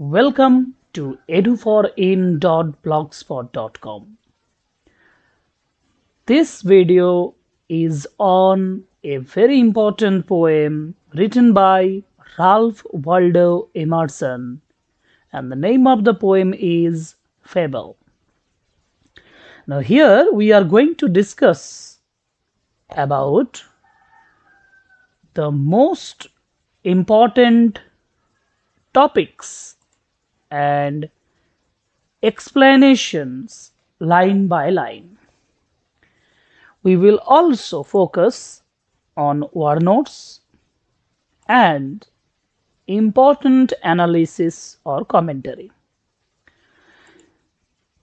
Welcome to edu 4 edu4in.blogspot.com. This video is on a very important poem written by Ralph Waldo Emerson, and the name of the poem is Fable. Now, here we are going to discuss about the most important topics and explanations line by line. We will also focus on war notes and important analysis or commentary.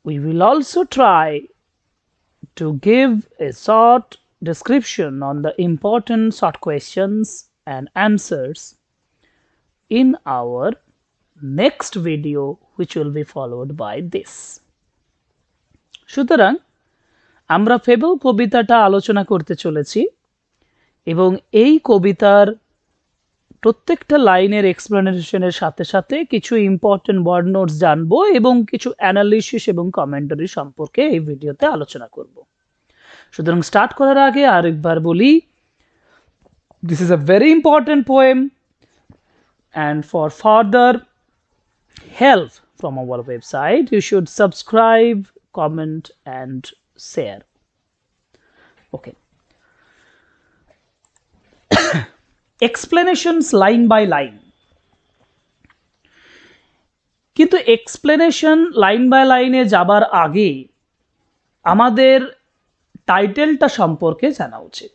We will also try to give a short description on the important short questions and answers in our next video which will be followed by this সুতরাং আমরা fable কবিতাটা আলোচনা করতে চলেছি এবং এই কবিতার প্রত্যেকটা লাইনের এক্সপ্লেনেশনের সাথে সাথে কিছু ইম্পর্টেন্ট ওয়ার্ড নোটস জানবো এবং কিছু অ্যানালিসিস এবং কমেন্টারি সম্পর্কে এই ভিডিওতে আলোচনা করব সুতরাং স্টার্ট করার আগে আরেকবার বলি this is a very important poem and for further help from our website, you should subscribe, comment and share. Okay. explanations line by line. কিন্তু এক্সপ্লেনেশন লাইন বাই লাইনে যাবার আগে আমাদের টাইটেলটা সম্পর্কে জানা উচিত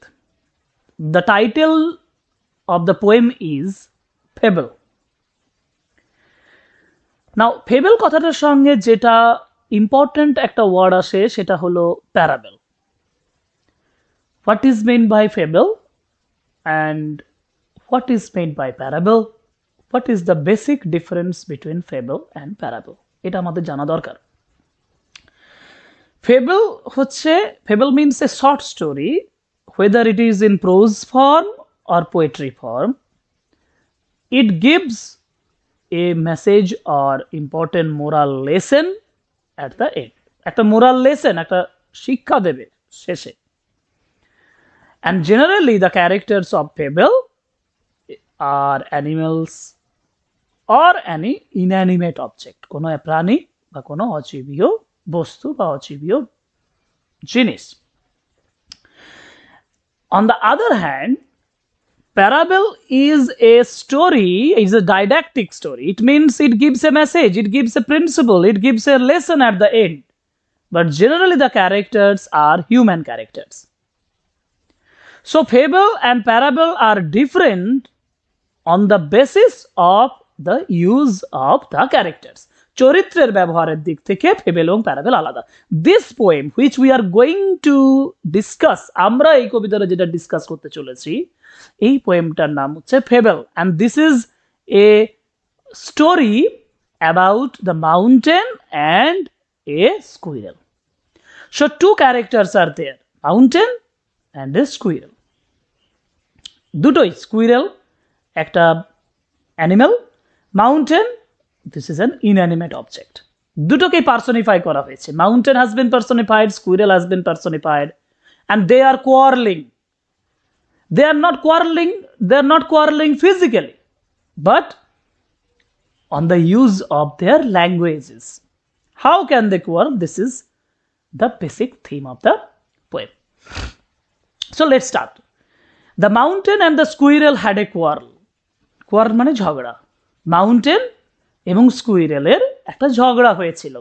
the title of the poem is fable now fable কথাটার সঙ্গে যেটা ইম্পর্টেন্ট একটা ওয়ার্ড আসে সেটা হলো parable what is mean by fable and what is mean by parable what is the basic difference between fable and parable এটা আমাদের জানা দরকার ফেবেল হচ্ছে fable means a short story whether it is in pros form আর poetry form. It gives a message or important moral lesson at the end একটা moral lesson একটা শিক্ষা দেবে শেষে and generally the characters of fable are animals or any inanimate object কোনো প্রাণী বা কোনো অজীবীয় বস্তু বা অজীবীয় জিনিস on the other hand parable is a story is a didactic story it means it gives a message it gives a principle it gives a lesson at the end but generally the characters are human characters so fable and parable are different on the basis of the use of the characters চরিত্রের ব্যবহারের দিক থেকে fable এবং parable আলাদা this poem which we are going to discuss আমরা এই কবিতাটা যেটা ডিসকাস করতে চলেছি এই পোয়েমটার নাম হচ্ছে fable and this is a story about the mountain and a squirrel so two characters are there, mountain and a squirrel. দুটোই স্কুইরেল একটা animal mountain this is inanimate object object দুটোকেই পার্সোনিফাই করা হয়েছে mountain has been personified squirrel has been personified and they are quarreling they are not quarreling they are not quarreling physically but on the use of their languages. How can they quarrel? This is the basic theme of the poem. So let's start. The mountain and the squirrel had a quarrel. Quarrel মানে ঝগড়া. Mountain এবং স্কুইরেলের একটা ঝগড়া হয়েছিল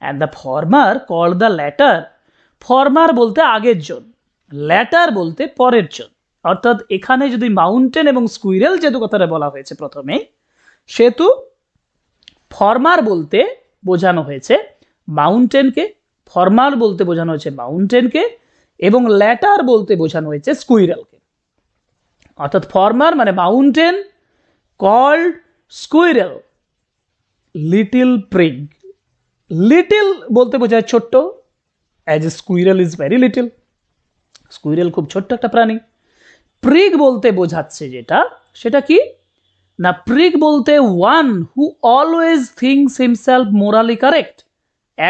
and the former call the latter former বলতে আগের জন letter বলতে পরের জন অর্থাৎ এখানে যদি মাউন্টেন এবং স্কুইরেল যেহেতু কথাটা বলা হয়েছে প্রথমে সেহেতু ফর্মার বলতে বোঝানো হয়েছে মাউন্টেনকে ফর্মার বলতে বোঝানো হয়েছে মাউন্টেনকে এবং ল্যাটার বলতে বোঝানো হয়েছে স্কুইরেলকে অর্থাৎ ফর্মার মানে mountain called squirrel little prig little বলতে বোঝায় ছোট্ট as a squirrel is very little squirrel খুব ছোট্ট একটা প্রাণী প্রিগ বলতে বোঝাচ্ছে যেটা সেটা কি না প্রিগ বলতে one who always thinks himself morally correct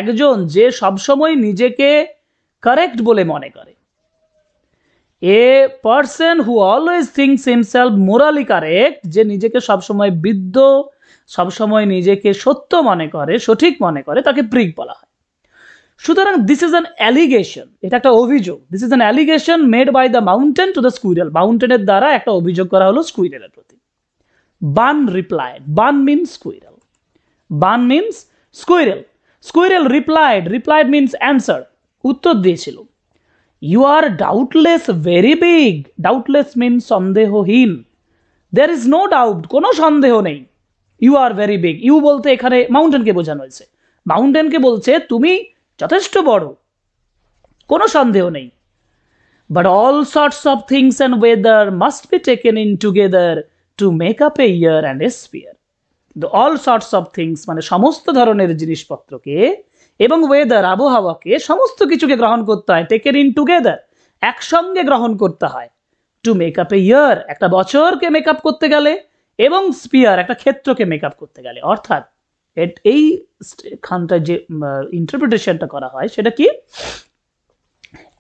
একজন যে সবসময় নিজেকে কারেক্ট বলে মনে করে a person who always thinks himself morally correct যে নিজেকে সবসময় বিদ্য সবসময় নিজেকে সত্য মনে করে সঠিক মনে করে তাকে প্রিক বলা হয় সুতরাং দিস ইজ অ্যান অ্যালিগেশন এটা একটা অভিযোগ this is an allegation made by the mountain to the squirrel মাউন্টেনের দ্বারা একটা অভিযোগ করা হলো স্কুইরেলের প্রতি bun replied bun mean squirrel bun means squirrel squirrel replied replied means answer উত্তর দিয়েছিল you are doubtless very big doubtless mean সন্দেহহীন দেয়ার ইজ নো ডাউট কোনো সন্দেহ নেই you are very big you বলতে এখানে মাউন্টেনকে বোঝানো হয়েছে মাউন্টেনকে বলছে তুমি যথেষ্ট বড় কোনো সন্দেহ নেই but all sorts of things and weather must be taken in together to make up a year and a sphere all sorts of things মানে সমস্ত ধরনের জিনিসপত্রকে এবং ওয়েদার আবহাওয়াকে সমস্ত কিছুকে গ্রহণ করতে হয় টেকেন ইন টুগেদার একসঙ্গে গ্রহণ করতে হয় to make up a year একটা বছরকে মেক আপ করতে গেলে এবং স্পিয়ার একটা ক্ষেত্রকে মেক আপ করতে গেলে অর্থাৎ এই খানটা যে ইন্টারপ্রিটেশনটা করা হয় সেটা কি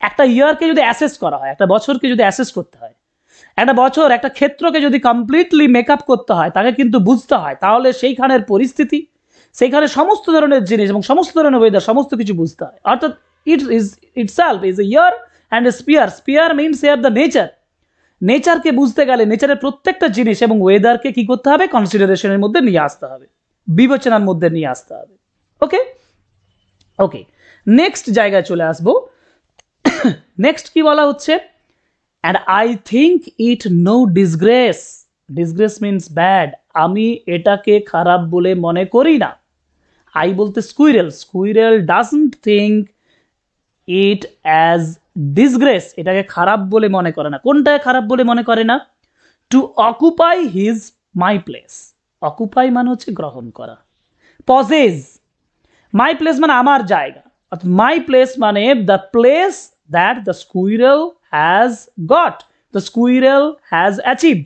একটা ইয়ারকে যদি অ্যাসেস করা হয় একটা বছরকে যদি অ্যাসেস করতে হয় একটা বছর একটা ক্ষেত্রকে যদি কমপ্লিটলি মেক আপ করতে হয় তাকে কিন্তু বুঝতে হয় তাহলে সেইখানের পরিস্থিতি সেইখানে সমস্ত ধরনের জিনিস এবং সমস্ত ধরনের ওয়েদার সমস্ত কিছু বুঝতে হয় অর্থাৎ it is itself is a year and a sphere sphere means air the nature নেচারকে বুঝতে গেলে নেচারের প্রত্যেকটা জিনিস এবং ওয়েদারকে কি করতে হবে কনসিডারেশনের মধ্যে নিয়ে আসতে হবে বিবেচনার মধ্যে নিয়ে আসতে হবে ওকে ওকে নেক্সট জায়গায় চলে আসব নেক্সট কি বলা হচ্ছে and I think it no disgrace disgrace means bad আমি এটাকে খারাপ বলে মনে করি না আই বলতে squirrel squirrel doesn't think it as disgrace এটাকে খারাপ বলে মনে করে না কোনটা খারাপ বলে মনে করে না to occupy his my place occupy মানে হচ্ছে গ্রহণ করা পজেজ মাই প্লেস মানে আমার জায়গা মাই প্লেস মানে the place that the squirrel has got the squirrel has achieved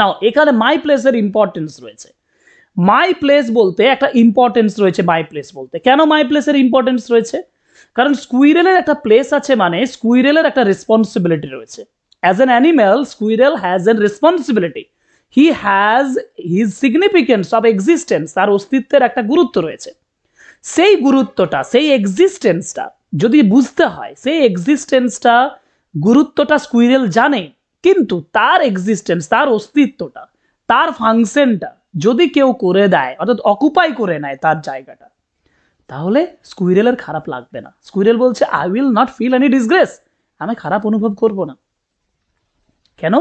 now এখানে মাই প্লেসের ইম্পর্টেন্স রয়েছে মাই প্লেস বলতে একটা ইম্পর্টেন্স রয়েছে মাই প্লেস বলতে কেন মাই প্লেসের ইম্পর্টেন্স রয়েছে কারণ স্কুইরেলের একটা প্লেস আছে মানে স্কুইরেলের একটা রেসপন্সিবিলিটি রয়েছে as an animal squirrel has an responsibility he has his significance of existence তার অস্তিত্বের একটা গুরুত্ব রয়েছে সেই গুরুত্বটা সেই এক্সিস্টেন্সটা যদি বুঝতে হয় সেই এক্সিস্টেন্সটা গুরুত্বটা স্কুইরেল জানে কিন্তু তার এক্সিস্টেন্স তার অস্তিত্বটা তার ফাংশনটা যদি কেউ করে দেয় অর্থাৎ অকুপাই করে নেয় তার জায়গাটা তাহলে স্কুইরেলের খারাপ লাগবে না স্কুইরেল বলছে I will not feel any disgrace আমি খারাপ অনুভব করব না কেন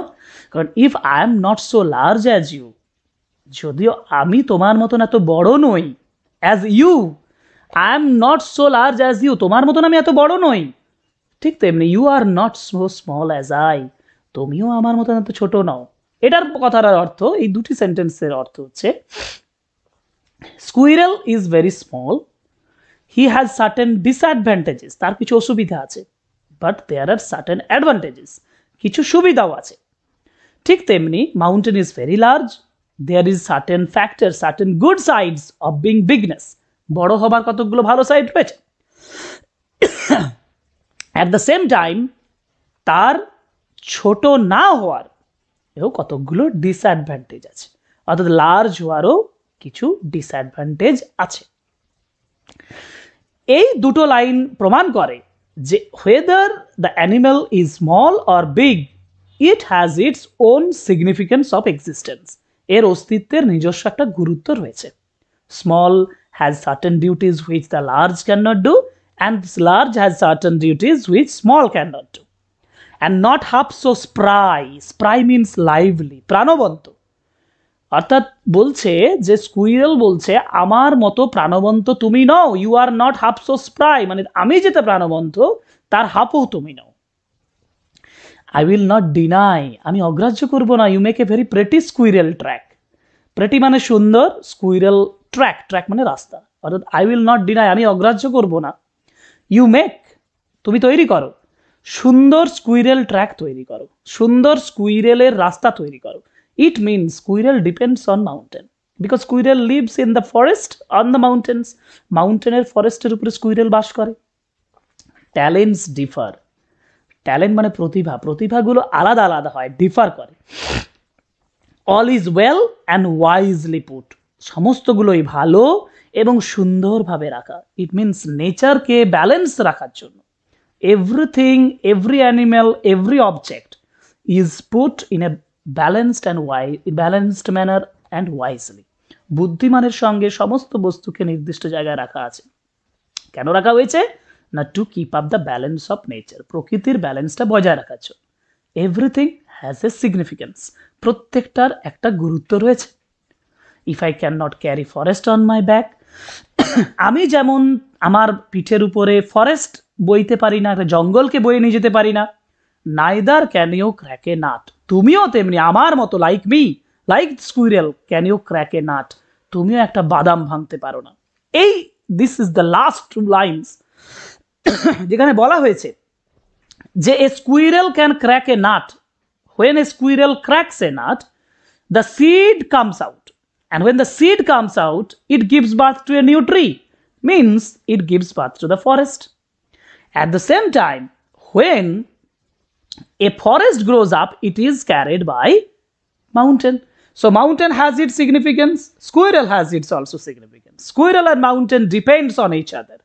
কারণ if I am not so large as you যদিও আমি তোমার মতন এত বড় নই as you I am not so large as you তোমার মতন আমি এত বড় নই ঠিক তেমনি you are not so small as I তুমিও আমার মতন এত ছোট নও এটার কথার অর্থ এই দুটি সেন্টেন্সের অর্থ হচ্ছে squirrel is very small he has certain disadvantages তার কিছু অসুবিধা আছে but there are certain advantages কিছু সুবিধাও আছে ঠিক তেমনি mountain is very large there is certain factor certain good sides of being bigness বড় হবার কতগুলো ভালো সাইড রয়েছে অ্যাট দ্য সেম টাইম তার ছোট না হওয়ার এও কতগুলো ডিসঅ্যাডভান্টেজ আছে অর্থাৎ লার্জ হওয়ারও কিছু ডিসঅ্যাডভান্টেজ আছে এই দুটো লাইন প্রমাণ করে যে whether the animal is small or big it has its own significance of existence এর অস্তিত্বের নিজস্ব একটা গুরুত্ব রয়েছে small has certain duties which the large can not do and large has certain duties which small can not do and not half so spry spry means lively প্রাণবন্ত অর্থাৎ বলছে যে স্কুইরেল বলছে আমার মতো প্রাণবন্ত তুমি নও you are not half so spry মানে আমি যেটা প্রাণবন্ত তার হাফও তুমি নও আই উইল নট ডিনাই আমি অগ্রাহ্য করব না you make a very pretty squirrel track pretty মানে সুন্দর স্কুইরেল ট্র্যাক ট্র্যাক মানে রাস্তা অর্থাৎ আই উইল নট ডিনাই আমি অগ্রাহ্য করব না ইউ মেক তুমি তৈরি করো সুন্দর স্কুইরেল ট্র্যাক তৈরি করো সুন্দর স্কুইরেলের রাস্তা তৈরি করো It means squirrel depends on mountain. Because squirrel lives in the forest on the mountains মাউন্টেনের ফরেস্টের উপরে স্কুইরেল বাস করে ট্যালেন্টস ডিফার ট্যালেন্ট মানে প্রতিভা প্রতিভাগুলো আলাদা আলাদা হয় ডিফার করে all is well and wisely put সমস্তগুলোই ভালো এবং সুন্দরভাবে রাখা ইট মিনস নেচারকে ব্যালেন্স রাখার জন্য everything every animal every object is put in a balanced and why balanced manner and wisely বুদ্ধিমানের সঙ্গে সমস্ত বস্তুকে নির্দিষ্ট জায়গায় রাখা আছে কেন রাখা হয়েছে না to keep up the balance of nature প্রকৃতির ব্যালেন্সটা বজায় রাখার জন্য এভরিথিং হ্যাজ এ সিগনিফিকেন্স প্রত্যেকটার একটা গুরুত্ব রয়েছে if I can not carry forest on my back আমি যেমন আমার পিঠের উপরে ফরেস্ট বইতে পারি না একটা জঙ্গলকে বয়ে নিয়ে যেতে পারি না neither can you a nut তুমিও তেমনি আমার মতো like me like squirrel can you crack a nut তুমিও একটা বাদাম ভাঙতে পারো না এই this is the last two lines যেখানে বলা হয়েছে যে a squirrel can crack a nut when a squirrel cracks a nut the seed comes out and when the seed comes out it gives birth to a new tree means it gives birth to the forest at the same time when a forest grows up it is carried by mountain so mountain has its significance squirrel has its also significance squirrel and mountain depends on each other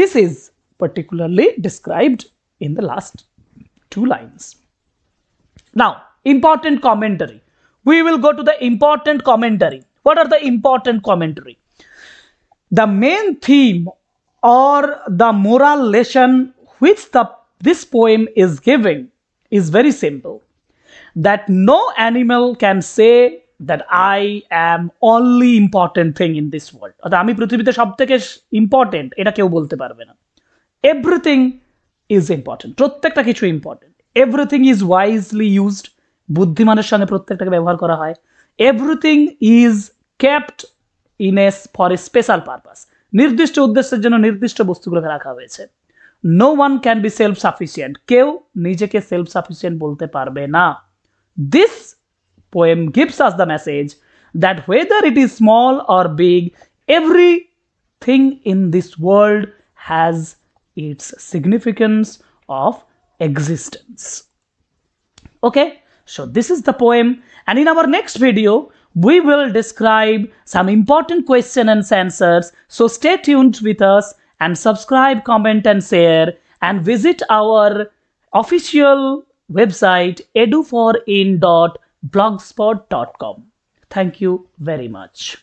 this is particularly described in the last two lines now important commentary we will go to the important commentary what are the important commentary the main theme or the moral lesson which the this poem is giving is very simple that no animal can say that I am only important thing in this world অর্থাৎ আমি পৃথিবীতে সব থেকে important এটা কেউ বলতে পারবে না এভরিথিং ইজ ইম্পর্টেন্ট প্রত্যেকটা কিছু important everything is wisely used বুদ্ধিমানের সঙ্গে প্রত্যেকটাকে ব্যবহার করা হয় everything is kept in as for a special purpose নির্দিষ্ট উদ্দেশ্যের জন্য নির্দিষ্ট বস্তুগুলোকে রাখা হয়েছে no one can be self-sufficient. Kew nijeke self-sufficient bolte parbe na. This poem gives us the message that whether it is small or big, everything in this world has its significance of existence. Okay, so this is the poem and in our next video, we will describe some important questions and answers. So stay tuned with us and subscribe, comment and share and visit our official website edu4in.blogspot.com. Thank you very much.